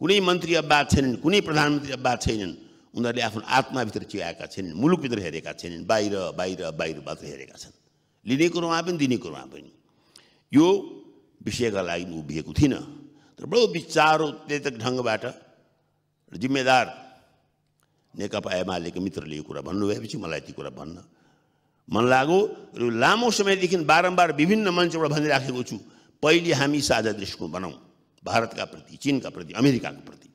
कुनै मन्त्री अब बात छैनन् कुनै प्रधानमन्त्री अब बात छैनन् उनीहरूले आफ्नो आत्माभित्र चियाएका छैनन् मुलुकभित्र हेरेका छैनन् बाहिर बाहिर बाहिर मात्र हेरेका छन् लिने कुरोमा पनि दिने कुरोमा पनि यो विषयका लागि उभिएको थिइनँ तर बडो विचारोत्तेजक ढङ्गबाट जिम्मेदार नेकपा एमालेको मित्रले यो कुरा भन्नुभएपछि मलाई त्यो कुरा भन्न मन लाग्यो र लामो समयदेखि बारम्बार विभिन्न मञ्चबाट भनिराखेको छु पहिले हामी साझा दृष्टिकोण बनाउँ भारतका प्रति चिनका प्रति अमेरिकाको प्रति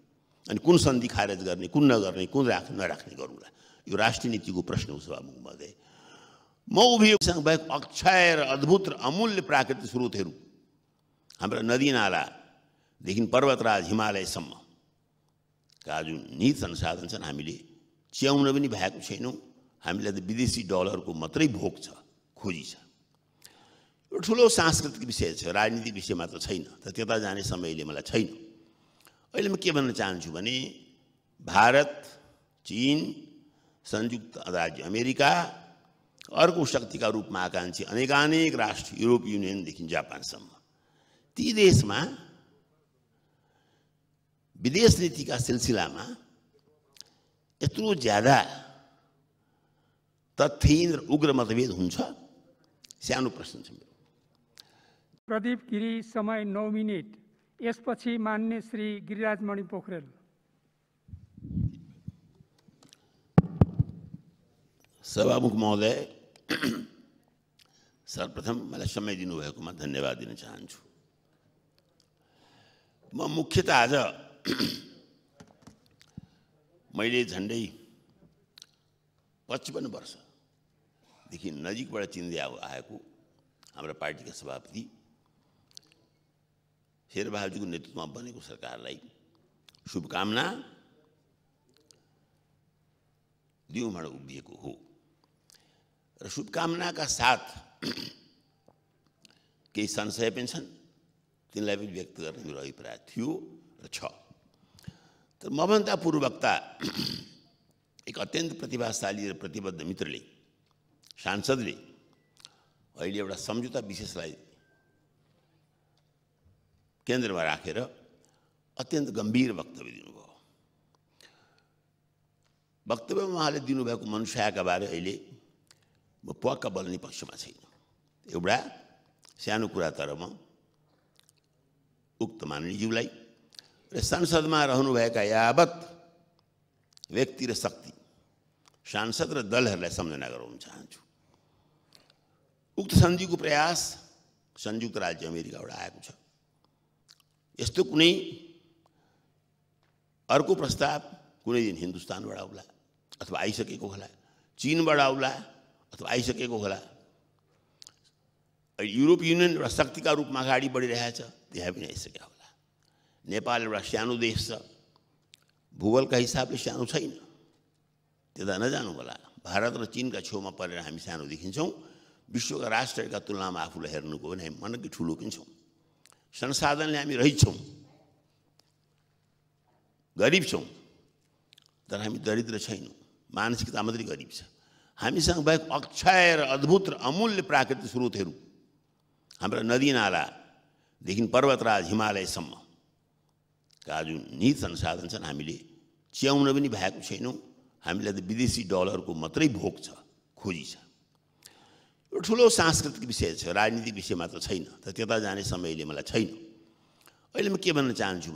अनि कुन सन्धि खारेज गर्ने कुन नगर्ने कुन राख नराख्ने गरौँला यो राष्ट्रिय नीतिको प्रश्न सभामुखमा गए म उभियोसँग भएको अक्षय र अद्भुत र अमूल्य प्राकृतिक स्रोतहरू हाम्रा नदीनालादेखि पर्वतराज हिमालयसम्मका जुन निहित संसाधन छन् हामीले च्याउन पनि भएको छैनौँ हामीलाई त विदेशी डलरको मात्रै भोग छ खोजी छ ठूल सांस्कृतिक विषय राजनीतिक विषय त छैन त जाने समय मैं छेन छैन भारत चीन संयुक्त राज्य अमेरिका अर्क शक्ति का रूप में आकांक्षी अनेकानेक राष्ट्र यूरोप यूनियन देखि जापानसम ती देश में विदेश नीति का सिलसिला में यो ज्यादा तथ्यहीन उग्र मतभेद हो सो प्रश्न मेरे प्रदीप गिरी समय नौ मिनट यसपछि मान्ने श्री गिरिराजमणि पोखरेल सभामुख महोदय सर्वप्रथम मलाई समय दिनुभएकोमा धन्यवाद दिन चाहन्छु म मुख्यत आज मैले झन्डै पचपन्न वर्षदेखि नजिकबाट चिन्दै आएको हाम्रो पार्टीका सभापति शेरबहादुरको नेतृत्वमा बनेको सरकारलाई शुभकामना दिउँबाट उभिएको हो र शुभकामनाका साथ केही संशय पनि छन् तिनलाई पनि व्यक्त गर्ने मेरो अभिप्राय थियो र छ तर मभन्दा पूर्ववक्ता एक अत्यन्त प्रतिभाशाली र प्रतिबद्ध मित्रले सांसदले अहिले एउटा सम्झौता विशेषलाई કેન્દ્રમાં રાખેલો અત્યંત ગંભીર वक्तव्य દિनुभयो वक्तव्यमा उहाँले दिनुभएको मनुष्यका बारे अहिले म पक्का बल्ने पक्षमा छैन एउटा सानो कुरा तर म उक्त माननीयज्यूलाई र संसदमा रहनुभएका यावत व्यक्ति र शक्ति सांसद र दलहरूलाई सम्झना गराउन चाहन्छु उक्त सन्धिको प्रयास संयुक्त राज्य अमेरिकाबाट आएको छ यस्तो कुनै अर्को प्रस्ताव कुनै दिन हिन्दुस्तानबाट आउला अथवा आइसकेको होला चिनबाट आउला अथवा आइसकेको होला युरोप युनियन एउटा शक्तिका रूपमा अगाडि बढिरहेछ त्यहाँ पनि आइसकेको होला नेपाल एउटा सानो देश छ भूगोलका हिसाबले सानो छैन त्यता नजानु होला भारत र चिनका छेउमा परेर हामी सानो देखिन्छौँ विश्वका राष्ट्रहरूका तुलनामा आफूलाई हेर्नुको भने हामी मनकै ठुलो पनि छौँ संसाधनले हामी रहित रहेछौँ गरिब छौँ तर हामी दरिद्र छैनौँ मानसिकता मात्रै गरिब छ हामीसँग भएको अक्षय र अद्भुत र अमूल्य प्राकृतिक स्रोतहरू हाम्रा नदीनालादेखि पर्वतराज हिमालयसम्म का जुन निहित संसाधन छन् हामीले च्याउन पनि भएको छैनौँ हामीलाई त विदेशी डलरको मात्रै भोग छ खोजी छ ठूल सांस्कृतिक विषय राजनीतिक विषय त छैन त जाने समय मैं छेन छैन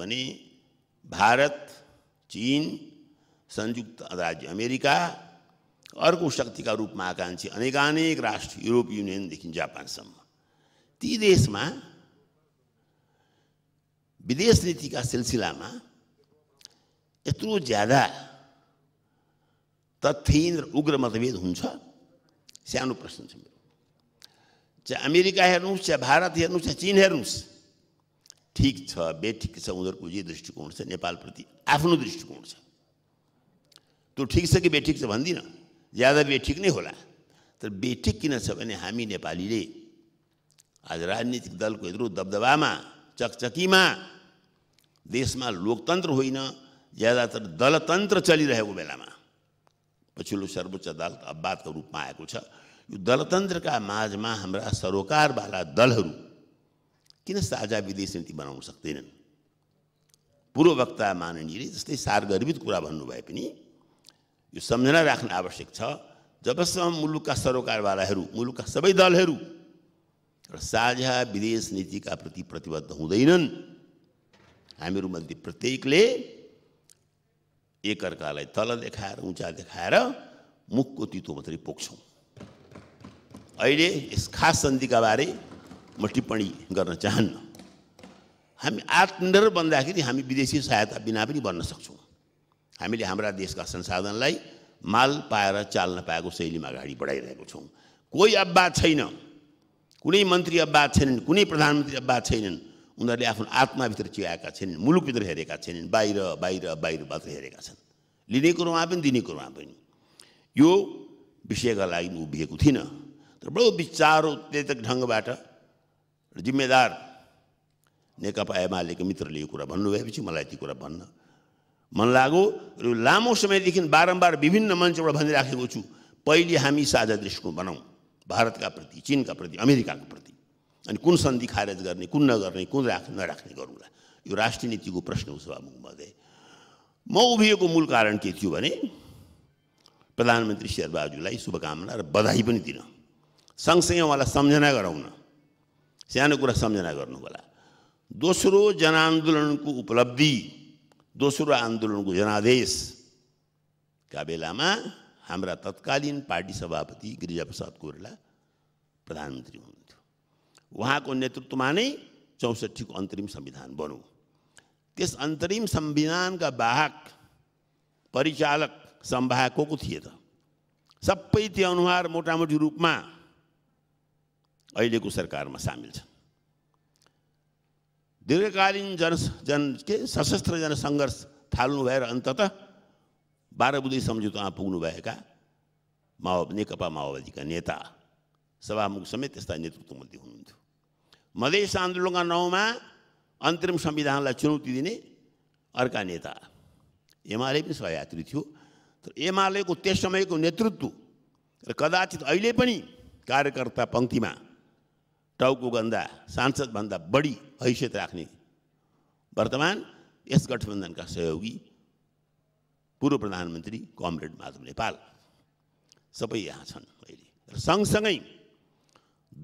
भारत चीन संयुक्त राज्य अमेरिका अर्क शक्ति का रूप में आकांक्षी अनेकानेक राष्ट्र यूरोप यूनियन देखि जापानसम ती देश में विदेश नीति का सिलसिला में यो ज्यादा तथ्यहीन उग्र मतभेद हो सो प्रश्न मेरे चाहे अमेरिका है रूस चाहे भारत है रूस चाहे चीन है रूस ठिक छ बेठिक छ जे दृष्टिकोण से प्रति आफ्नो दृष्टिकोण से तो ठीक छ कि बेठीक छ भन्दिनँ ज्यादा बेठीक नहीं होला तर बेठीक किन छ भने हामी नेपालीले आज राजनीतिक में चकचकी में देश में लोकतंत्र होना ज्यादातर दलतंत्र चलि बेला में पच्लो सर्वोच्च अदालत अब का रूप में आयोग दलतन्त्र में हमारा सरोकार वाला किन साझा विदेश नीति सकते पूर्व पूर्ववक्ता माननीय जस्ते सारगर्भित कुछ भन्न पनि समझना राख् आवश्यक छ जबसम्म का सरोकारवाला मूलुक का सब दल साझा विदेश नीति का प्रति प्रतिबद्ध होतेन हमीर मध्य प्रत्येक एक एकअर्कालाई तल देखा उचा मुख को तितो मत पोख्छ अहिले यस खास सन्धिका बारे म टिप्पणी गर्न चाहन्न हामी आत्मनिर्भर बन्दाखेरि हामी विदेशी सहायता बिना पनि बन्न सक्छौँ हामीले हाम्रा देशका संसाधनलाई माल पाएर चाल्न पाएको शैलीमा अगाडि बढाइरहेको छौँ कोही अपवाद छैन कुनै मन्त्री अपवाद छैनन् कुनै प्रधानमन्त्री अपवाद छैनन् उनीहरूले आफ्नो आत्माभित्र चियाएका छैनन् मुलुकभित्र हेरेका छैनन् बाहिर बाहिर बाहिर मात्र हेरेका छन् लिने कुरोमा पनि दिने कुरोमा पनि यो विषयका लागि उभिएको थिइनँ तर बडो विचार उत्तेजक ढङ्गबाट जिम्मेदार नेकपा एमालेको मित्रले यो कुरा भन्नुभएपछि मलाई त्यो कुरा भन्न मन लाग्यो र लामो समयदेखि बारम्बार विभिन्न मञ्चबाट भनिराखेको छु पहिले हामी साझा दृष्टिकोण बनाऊ भारतका प्रति चिनका प्रति अमेरिकाको प्रति अनि कुन सन्धि खारेज गर्ने कुन नगर्ने कुन राख नराख्ने गरौँला यो राष्ट्रिय नीतिको प्रश्न हो सभामुखमा म उभिएको मूल कारण के थियो भने प्रधानमन्त्री शेरबहादुरलाई शुभकामना र बधाई पनि दिन संगसंगे वहाँ समझना ಗರೌನ ಸ್ಯಾನ ಕುರ ಸಮಜನ ಗರ್ನು ಬಲ दोस्रो जनआंदोलन को उपलब्धि दोस्रो आन्दोलनको जनादेश का बेलामा हाम्रा तत्कालीन पार्टी सभापति गिरिजाप्रसाद कोइराला प्रधानमन्त्री हुनुहुन्थ्यो उहाँको नेतृत्वमा नै चौसठीको अन्तरिम संविधान बन्यो त्यस अन्तरिम संविधानका वाहक परिचालक सम्वाहक को को थिए त सबै त्यो अनुहार मोटामोटी रूपमा अहिलेको सरकारमा सामेल छन् दीर्घकालीन जन जन के सशस्त्र जनसङ्घर्ष थाल्नु भएर अन्तत बाह्र बुधे सम्झौतामा पुग्नुभएका माओ नेकपा माओवादीका नेता सभामुख समेत यस्ता नेतृत्वमध्ये हुनुहुन्थ्यो मधेस आन्दोलनका नाउँमा अन्तरिम संविधानलाई चुनौती दिने अर्का नेता एमाले पनि सहयात्री थियो तर एमालेको त्यस समयको नेतृत्व र कदाचित अहिले पनि कार्यकर्ता पङ्क्तिमा टाउ को सांसद भाग बड़ी हैसियत राख्ने वर्तमान इस गठबंधन का सहयोगी पूर्व प्रधानमंत्री कमरेड माधव नेपाल सब यहाँ संगसंग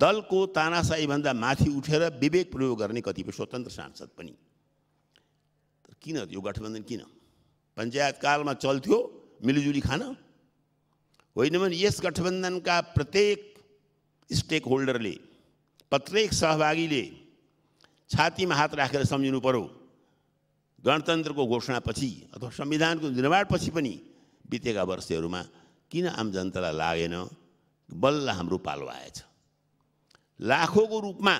दल को तानाशाही भाग मथि उठे विवेक प्रयोग करने कतिपय स्वतंत्र सांसद क्यों गठबंधन कें पंचायत काल में चल्थ्यो मिलिजुली खान होइन इस गठबंधन का प्रत्येक स्टेक ने प्रत्येक सहभागीले छातीमा हात राखेर सम्झिनु पर्यो गणतन्त्रको घोषणापछि अथवा संविधानको निर्माणपछि पनि बितेका वर्षहरूमा किन आम जनतालाई लागेन बल्ल हाम्रो पालो आएछ लाखौँको रूपमा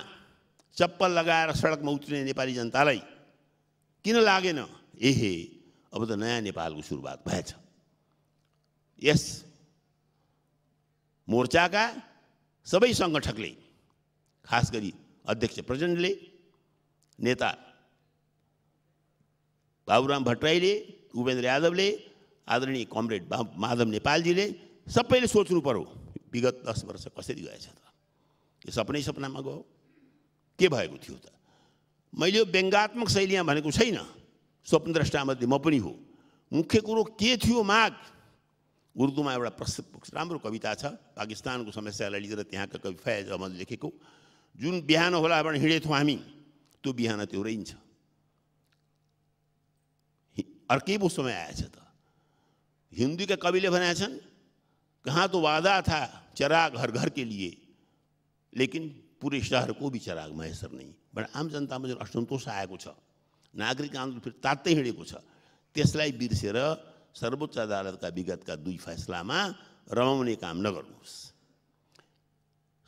चप्पल लगाएर सडकमा उत्रिने नेपाली जनतालाई किन लागेन एहे अब त नयाँ नेपालको सुरुवात भएछ यस मोर्चाका सबै सङ्गठकले खास गरी अध्यक्ष प्रचण्डले नेता बाबुराम भट्टराईले उपेन्द्र यादवले आदरणीय कमरेड माधव नेपालजीले सबैले सोच्नु पर्यो विगत दस वर्ष कसरी गएछ त यो सपनै सपनामा गयो के भएको थियो त मैले यो व्यङ्गात्मक शैलीमा भनेको छैन स्वप्नद्रष्टामध्ये म पनि हो मुख्य कुरो के थियो माग उर्दूमा एउटा प्रसिद्ध राम्रो कविता छ पाकिस्तानको समस्यालाई लिएर त्यहाँका कवि फयाज अहमद लेखेको जुन बिहान होला भने हिँडेथ्यौँ हामी त्यो बिहान त्यो रहन्छ अर्कै पो समय आएछ त हिन्दीका कविले भनेका छन् कहाँ त वादा था चरा हर घर के लिए लेकिन पुरै सहरको को भी चराग मयसर नै बट आम जनतामा जुन असन्तोष आएको छ नागरिक आन्दोलन फेरि तात्तै हिँडेको छ त्यसलाई बिर्सेर सर्वोच्च अदालतका विगतका दुई फैसलामा रमाउने काम नगर्नुहोस्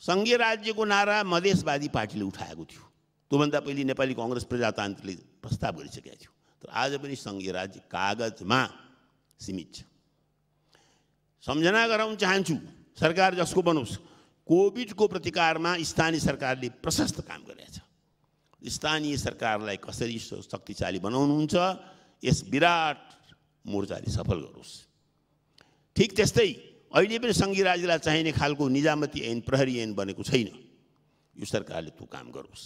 सङ्घीय राज्यको नारा मधेसवादी पार्टीले उठाएको थियो त्योभन्दा पहिले नेपाली कङ्ग्रेस प्रजातान्त्रिकले प्रस्ताव गरिसकेका थियो तर आज पनि सङ्घीय राज्य कागजमा सीमित छ सम्झना गराउन चाहन्छु सरकार जसको बनोस् कोभिडको प्रतिकारमा स्थानीय सरकारले प्रशस्त काम गरेछ स्थानीय सरकारलाई कसरी शक्तिशाली बनाउनुहुन्छ यस विराट मोर्चाले सफल गरोस् ठिक त्यस्तै अहिले पनि सङ्घीय राज्यलाई चाहिने खालको निजामती ऐन प्रहरी ऐन बनेको छैन यो सरकारले त्यो काम गरोस्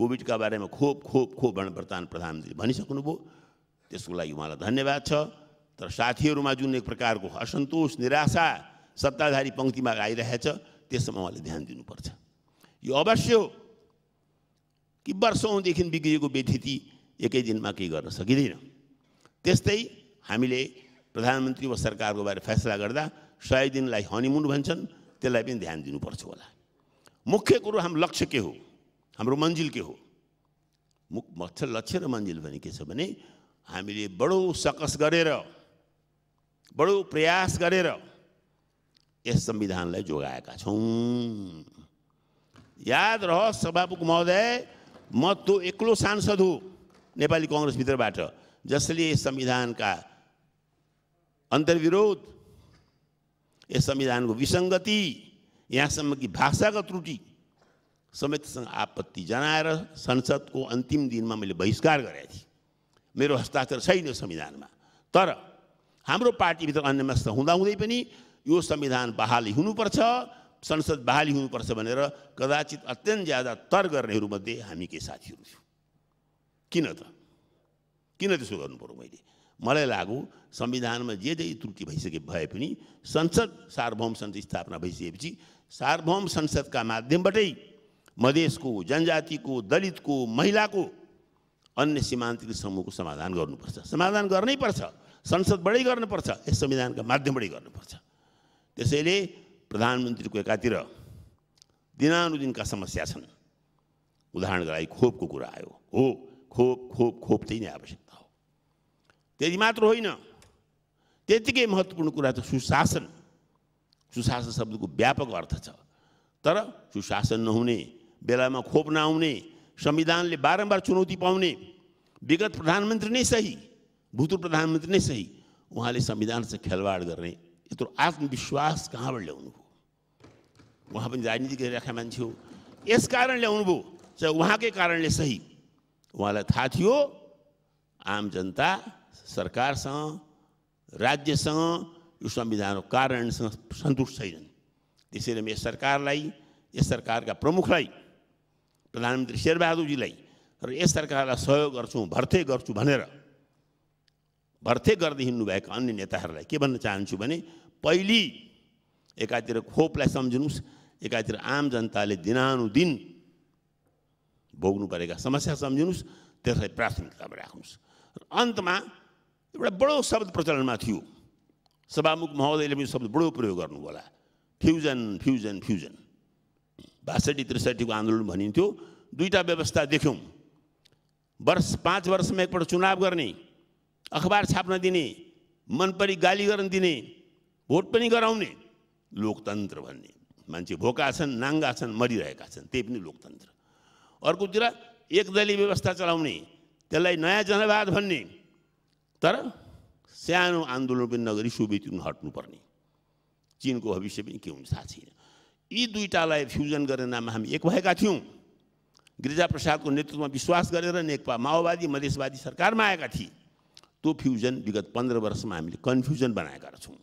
कोभिडका बारेमा खोप खोप खोप भनेर वर्तमान प्रधानमन्त्रीले भनिसक्नुभयो त्यसको लागि उहाँलाई धन्यवाद छ तर साथीहरूमा जुन एक प्रकारको असन्तोष निराशा सत्ताधारी पङ्क्तिमा आइरहेछ त्यसमा उहाँले ध्यान दिनुपर्छ यो अवश्य हो कि वर्षौँदेखि बिग्रिएको व्यथिति एकै दिनमा केही गर्न सकिँदैन त्यस्तै हामीले प्रधानमन्त्री वा सरकारको बारे फैसला गर्दा सय दिनलाई हनिमुन भन्छन् त्यसलाई पनि ध्यान दिनुपर्छ होला मुख्य कुरो हाम्रो लक्ष्य के हो हाम्रो मन्जिल के हो मुख्य लक्ष्य र मन्जिल भने के छ भने हामीले बडो सकस गरेर बडो प्रयास गरेर यस संविधानलाई जोगाएका छौँ याद रहोस् सभामुख महोदय म त्यो एक्लो सांसद हो नेपाली कङ्ग्रेसभित्रबाट जसले संविधानका अन्तर्विरोध यस संविधानको विसङ्गति यहाँसम्म कि भाषाको त्रुटि समेतसँग आपत्ति जनाएर संसदको अन्तिम दिनमा मैले बहिष्कार गरेको थिएँ मेरो हस्ताक्षर छैन संविधानमा तर हाम्रो पार्टीभित्र अन्यमस्त हुँदाहुँदै पनि यो संविधान बहाली हुनुपर्छ संसद बहाली हुनुपर्छ भनेर कदाचित अत्यन्त ज्यादा तर गर्नेहरूमध्ये हामी के साथीहरू थियौँ किन त किन त्यसो गर्नु पऱ्यो मैले मलाई लागु संविधानमा जे जे त्रुटि भइसके भए पनि संसद सार्वभौम संसद स्थापना भइसकेपछि सार्वभौम संसदका माध्यमबाटै मधेसको जनजातिको दलितको महिलाको अन्य सीमान्तिक समूहको समाधान गर्नुपर्छ समाधान गर्नै पर्छ संसदबाटै गर्नुपर्छ यस संविधानका माध्यमबाटै गर्नुपर्छ त्यसैले प्रधानमन्त्रीको एकातिर दिनानुदिनका समस्या छन् उदाहरणको लागि खोपको कुरा आयो हो खोप खोप खोप त्यही नै आवश्यक त्यति मात्र होइन त्यत्तिकै महत्त्वपूर्ण कुरा छ सुशासन सुशासन शब्दको व्यापक अर्थ छ तर सुशासन नहुने बेलामा खोप नआउने संविधानले बारम्बार चुनौती पाउने विगत प्रधानमन्त्री नै सही भूतपूर्व प्रधानमन्त्री नै सही उहाँले संविधानसँग खेलवाड गर्ने यत्रो आत्मविश्वास कहाँबाट ल्याउनुभयो उहाँ पनि राजनीति गरिरहेका मान्छे हो यस कारण ल्याउनुभयो चाहे उहाँकै कारणले सही उहाँलाई थाहा थियो आम जनता सरकारसँग राज्यसँग यो संविधानको कारणसँग सन्तुष्ट छैनन् त्यसैले यस सरकारलाई यस सरकारका प्रमुखलाई प्रधानमन्त्री शेरबहादुरजीलाई र यस सरकारलाई सहयोग गर्छु भर्थे गर्छु भनेर भर्थे गर्दै हिँड्नुभएका अन्य नेताहरूलाई के भन्न चाहन्छु भने पहिले एकातिर खोपलाई सम्झिनुहोस् एकातिर आम जनताले दिनानुदिन भोग्नु परेका समस्या सम्झिनुहोस् त्यसलाई प्राथमिकतामा राख्नुहोस् र अन्तमा एउटा बडो शब्द प्रचलनमा थियो सभामुख महोदयले पनि शब्द बडो प्रयोग गर्नु होला फ्युजन फ्युजन फ्युजन बासठी त्रिसठीको आन्दोलन भनिन्थ्यो दुईवटा व्यवस्था देख्यौँ वर्ष पाँच वर्षमा एकपल्ट चुनाव गर्ने अखबार छाप्न दिने मन मनपरी गाली गर्न दिने भोट पनि गराउने लोकतन्त्र भन्ने मान्छे भोका छन् नाङ्गा छन् मरिरहेका छन् त्यही पनि लोकतन्त्र अर्कोतिर एकदलीय व्यवस्था चलाउने त्यसलाई नयाँ जनवाद भन्ने तर सानो आन्दोलन पनि नगरी सोभियत युनियन हट्नुपर्ने चिनको भविष्य पनि के हुन्छ थाहा छैन यी दुईवटालाई फ्युजन गर्ने नाममा हामी एक भएका थियौँ गिरिजाप्रसादको नेतृत्वमा विश्वास गरेर नेकपा माओवादी मधेसवादी सरकारमा आएका थिए त्यो फ्युजन विगत पन्ध्र वर्षमा हामीले कन्फ्युजन बनाएका छौँ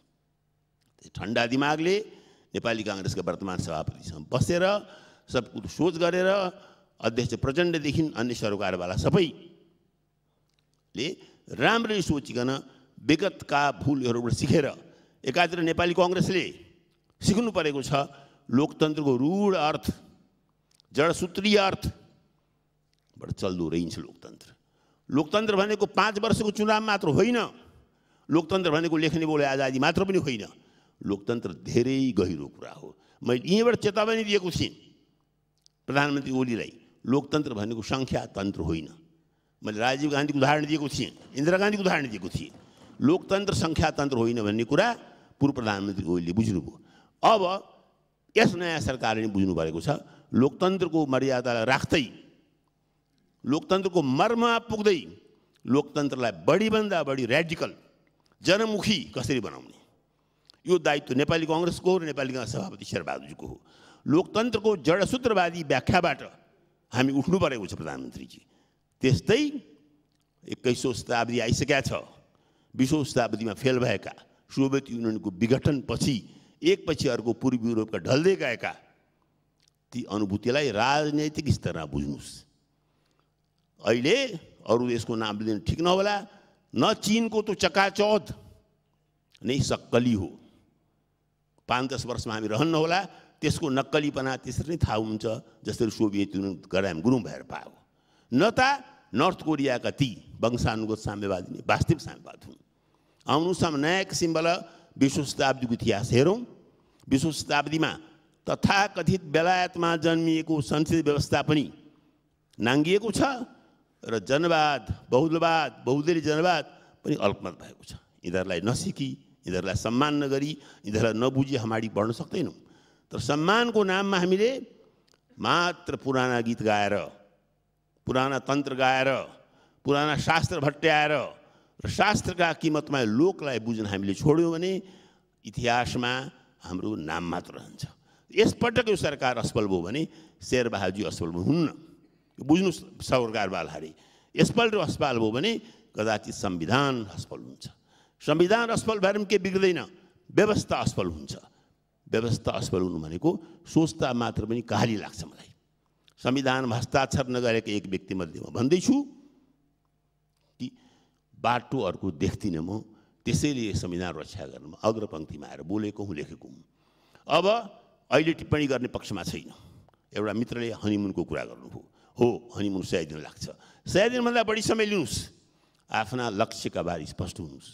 ठन्डा दिमागले नेपाली काङ्ग्रेसका वर्तमान सभापतिसँग बसेर सब कुरो सोच गरेर अध्यक्ष प्रचण्डदेखि अन्य सरकारवाला सबैले राम्ररी सोचिकन विगतका भुलहरूबाट सिकेर एकातिर नेपाली कङ्ग्रेसले सिक्नु परेको छ लोकतन्त्रको रूढ अर्थ जडसूत्रीय अर्थबाट चल्दो रहन्छ लोकतन्त्र लोकतन्त्र भनेको पाँच वर्षको चुनाव मात्र होइन लोकतन्त्र भनेको लेख्ने बोले आजादी मात्र पनि होइन लोकतन्त्र धेरै गहिरो कुरा हो मैले यहीँबाट चेतावनी दिएको थिएँ प्रधानमन्त्री ओलीलाई लोकतन्त्र भनेको तन्त्र होइन मैले राजीव गान्धीको उदाहरण दिएको थिएँ इन्दिरा गान्धीको उदाहरण दिएको थिएँ लोकतन्त्र सङ्ख्यातन्त्र होइन भन्ने कुरा पूर्व प्रधानमन्त्री ओलीले बुझ्नुभयो अब यस नयाँ सरकारले बुझ्नु परेको छ लोकतन्त्रको मर्यादालाई राख्दै लोकतन्त्रको मर्ममा पुग्दै लोकतन्त्रलाई बढीभन्दा बढी रेडिकल जनमुखी कसरी बनाउने यो दायित्व नेपाली कङ्ग्रेसको हो र नेपाली सभापति शेरबहादुरजीको हो लोकतन्त्रको जडसूत्रवादी व्याख्याबाट हामी उठ्नु परेको छ प्रधानमन्त्रीजी त्यस्तै एक्काइसौँ शताब्दी आइसकेका छ बिसौँ शताब्दीमा फेल भएका सोभियत युनियनको विघटनपछि एकपछि अर्को पूर्व युरोपका ढल्दै गएका ती अनुभूतिलाई राजनैतिक स्तरमा बुझ्नुहोस् अहिले अरू यसको नाम लिनु ठिक नहोला न चिनको त चकाचौध नै सक्कली हो पाँच दस वर्षमा हामी रहन्न होला त्यसको नक्कलीपना त्यसरी नै थाहा हुन्छ जसरी सोभियत युनियन गरायम गुरुङ भएर पायो न त नर्थ कोरियाका ती वंशानुगत साम्यवादी नै वास्तविक साम्यवाद हुन् आउनुसम्म नयाँ किसिमबाट विश्व शताब्दीको इतिहास हेरौँ विश्व शताब्दीमा तथाकथित बेलायतमा जन्मिएको संसदीय व्यवस्था पनि नाङ्गिएको छ र जनवाद बहुलवाद बहुदलीय जनवाद पनि अल्पमत भएको छ यिनीहरूलाई नसिकी यिनीहरूलाई सम्मान नगरी यिनीहरूलाई नबुझी हामी बढ्न सक्दैनौँ तर सम्मानको नाममा हामीले मात्र पुराना गीत गाएर पुराना तन्त्र गाएर पुराना शास्त्र भट्ट्याएर र शास्त्रका किमतमा लोकलाई बुझ्न हामीले छोड्यौँ भने इतिहासमा हाम्रो नाम मात्र रहन्छ यसपटक यो सरकार असफल भयो भने शेरबहादुर असफल हुन्न बुझ्नु सरकार बालहारी यसपल्ट असफल भयो भने कदाचित संविधान असफल हुन्छ संविधान असफल भएर पनि केही बिग्रिँदैन व्यवस्था असफल हुन्छ व्यवस्था असफल हुनु भनेको सोच्दा मात्र पनि कहाली लाग्छ मलाई संविधानमा हस्ताक्षर नगरेको एक व्यक्तिमध्ये म भन्दैछु कि बाटो अर्को देख्दिनँ म त्यसैले संविधान रक्षा गर्न अग्रपङ्क्तिमा आएर बोलेको हुँ लेखेको हुँ अब अहिले टिप्पणी गर्ने पक्षमा छैन एउटा मित्रले हनिमुनको कुरा गर्नुभयो हो हनिमुन सय दिन लाग्छ सय दिनभन्दा बढी समय लिनुहोस् आफ्ना लक्ष्यका बारे स्पष्ट हुनुहोस्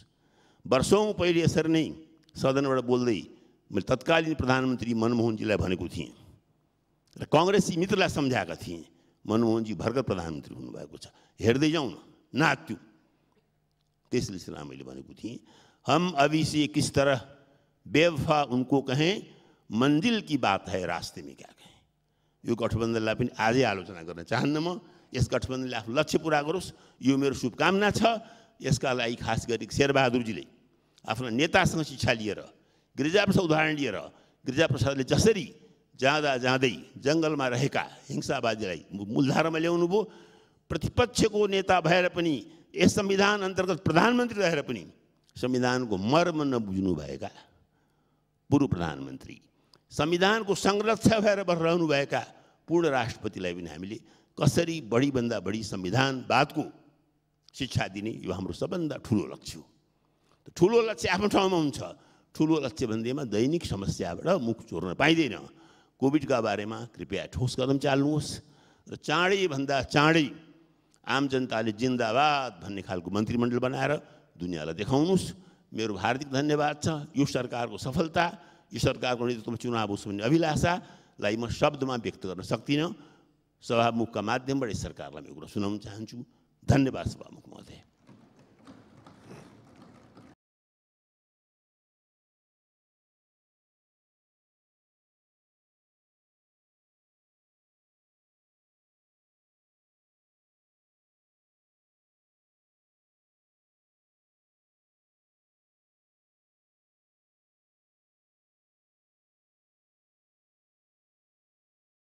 वर्षौँ पहिले यसरी नै सदनबाट बोल्दै मैले तत्कालीन प्रधानमन्त्री मनमोहनजीलाई भनेको थिएँ र कङ्ग्रेसी मित्रलाई सम्झाएका थिएँ मनमोहनजी भर्खर प्रधानमन्त्री हुनुभएको छ हेर्दै जाउँ नात्यु त्यसले सिलसिलामा मैले भनेको थिएँ हम अविसे किस तरह बेवफा उनको कहेँ मन्जिल कि बात है रास्ते में क्या कहेँ यो गठबन्धनलाई पनि आजै आलोचना गर्न चाहन्न म यस गठबन्धनले आफ्नो लक्ष्य पुरा गरोस् यो मेरो शुभकामना छ यसका लागि खास गरी शेरबहादुरजीले आफ्ना नेतासँग शिक्षा लिएर गिरिजाप्रसाद उदाहरण लिएर गिरिजाप्रसादले जसरी जाँदा जाँदै जङ्गलमा रहेका हिंसावादीलाई ल्याउनु भयो प्रतिपक्षको नेता भएर पनि यस संविधान अन्तर्गत प्रधानमन्त्री रहेर पनि संविधानको मर्म नबुझ्नुभएका पूर्व प्रधानमन्त्री संविधानको संरक्षक भएर रहनुभएका पूर्ण राष्ट्रपतिलाई पनि हामीले कसरी बढीभन्दा बढी संविधानवादको शिक्षा दिने यो हाम्रो सबभन्दा ठुलो लक्ष्य हो ठुलो लक्ष्य आफ्नो ठाउँमा हुन्छ ठुलो लक्ष्य भन्दैमा दैनिक समस्याबाट मुख चोर्न पाइँदैन कोभिडका बारेमा कृपया ठोस कदम चाल्नुहोस् र चाँडैभन्दा चाँडै आम जनताले जिन्दाबाद भन्ने खालको मन्त्रीमण्डल बनाएर दुनियाँलाई देखाउनुहोस् मेरो हार्दिक धन्यवाद छ यो सरकारको सफलता यो सरकारको नेतृत्वमा चुनाव होस् भन्ने अभिलाषालाई म शब्दमा व्यक्त गर्न सक्दिनँ सभामुखका माध्यमबाट यस सरकारलाई म कुरा सुनाउन चाहन्छु धन्यवाद सभामुख महोदय